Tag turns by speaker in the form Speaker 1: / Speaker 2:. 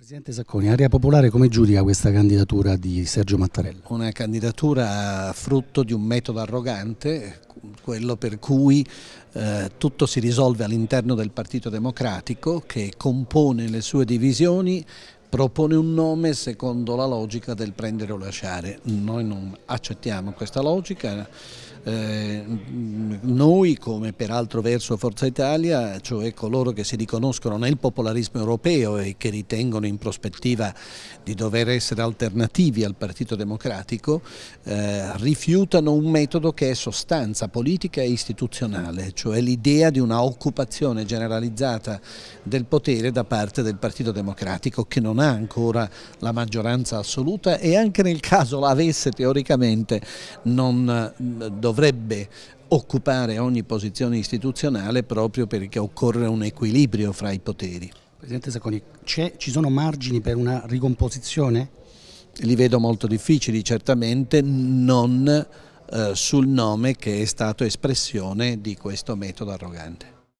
Speaker 1: Presidente Sacconi, Area Popolare come giudica questa candidatura di Sergio Mattarella? Una candidatura frutto di un metodo arrogante, quello per cui eh, tutto si risolve all'interno del Partito Democratico che compone le sue divisioni propone un nome secondo la logica del prendere o lasciare. Noi non accettiamo questa logica, eh, noi come peraltro verso Forza Italia, cioè coloro che si riconoscono nel popolarismo europeo e che ritengono in prospettiva di dover essere alternativi al Partito Democratico, eh, rifiutano un metodo che è sostanza politica e istituzionale, cioè l'idea di una occupazione generalizzata del potere da parte del Partito Democratico che non ha ancora la maggioranza assoluta e anche nel caso l'avesse teoricamente non dovrebbe mm, dovrebbe occupare ogni posizione istituzionale proprio perché occorre un equilibrio fra i poteri. Presidente Sacconi, ci sono margini per una ricomposizione? Li vedo molto difficili, certamente non eh, sul nome che è stato espressione di questo metodo arrogante.